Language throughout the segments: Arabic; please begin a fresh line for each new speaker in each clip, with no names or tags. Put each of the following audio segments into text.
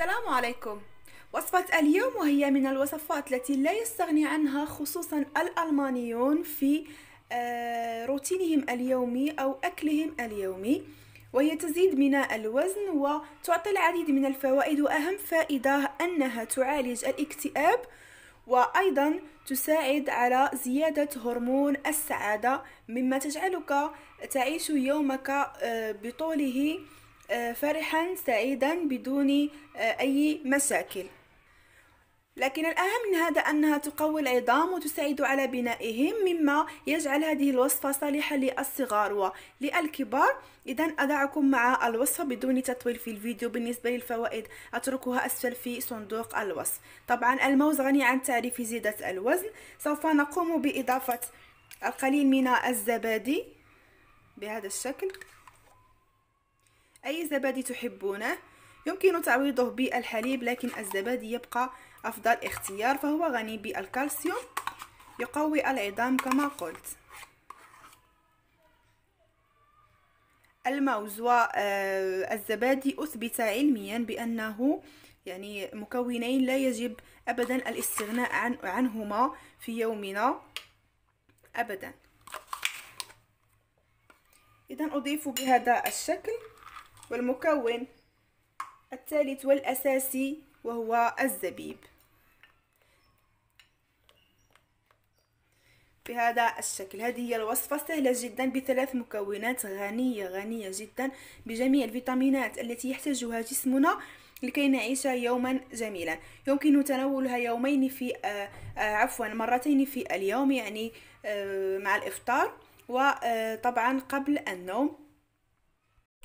السلام عليكم وصفة اليوم وهي من الوصفات التي لا يستغني عنها خصوصا الألمانيون في آه، روتينهم اليومي أو أكلهم اليومي وهي تزيد من الوزن وتعطي العديد من الفوائد وأهم فائدة أنها تعالج الاكتئاب وأيضا تساعد على زيادة هرمون السعادة مما تجعلك تعيش يومك آه، بطوله آه، فرحا سعيدا بدون آه، أي مشاكل لكن الأهم من هذا أنها تقوي العظام وتساعد على بنائهم مما يجعل هذه الوصفة صالحة للصغار وللكبار إذا أدعكم مع الوصفة بدون تطويل في الفيديو بالنسبة للفوائد أتركها أسفل في صندوق الوصف طبعا الموز غني عن تعريف زيادة الوزن سوف نقوم بإضافة القليل من الزبادي بهذا الشكل أي زبادي تحبونه يمكن تعويضه بالحليب لكن الزبادي يبقى أفضل اختيار فهو غني بالكالسيوم يقوي العظام كما قلت الموز والزبادي آه، أثبت علميا بأنه يعني مكونين لا يجب أبدا الاستغناء عن عنهما في يومنا أبدا إذا أضيف بهذا الشكل والمكون الثالث والأساسي وهو الزبيب بهذا الشكل هذه هي الوصفة سهلة جدا بثلاث مكونات غنية غنية جدا بجميع الفيتامينات التي يحتاجها جسمنا لكي نعيش يوما جميلا يمكن تناولها يومين في آه، آه، عفوا مرتين في اليوم يعني آه، مع الإفطار وطبعا قبل النوم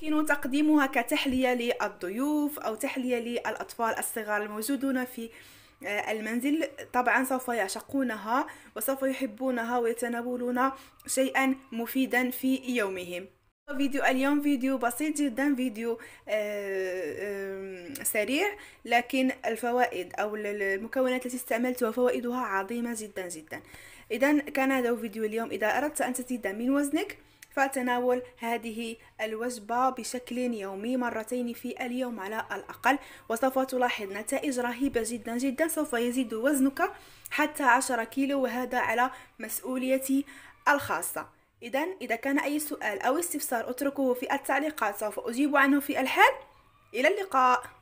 يمكن تقديمها كتحلية للضيوف أو تحلية للأطفال الصغار الموجودون في آه، المنزل طبعا سوف يعشقونها وسوف يحبونها ويتناولون شيئا مفيدا في يومهم فيديو اليوم فيديو بسيط جدا فيديو آه، سريع لكن الفوائد او المكونات التي استعملتها فوائدها عظيمه جدا جدا اذا كان هذا فيديو اليوم اذا اردت ان تزيد من وزنك فتناول هذه الوجبة بشكل يومي مرتين في اليوم على الأقل وسوف تلاحظ نتائج رهيبة جدا جدا سوف يزيد وزنك حتى 10 كيلو وهذا على مسؤوليتي الخاصة إذا إذا كان أي سؤال أو استفسار أتركه في التعليقات سوف أجيب عنه في الحال إلى اللقاء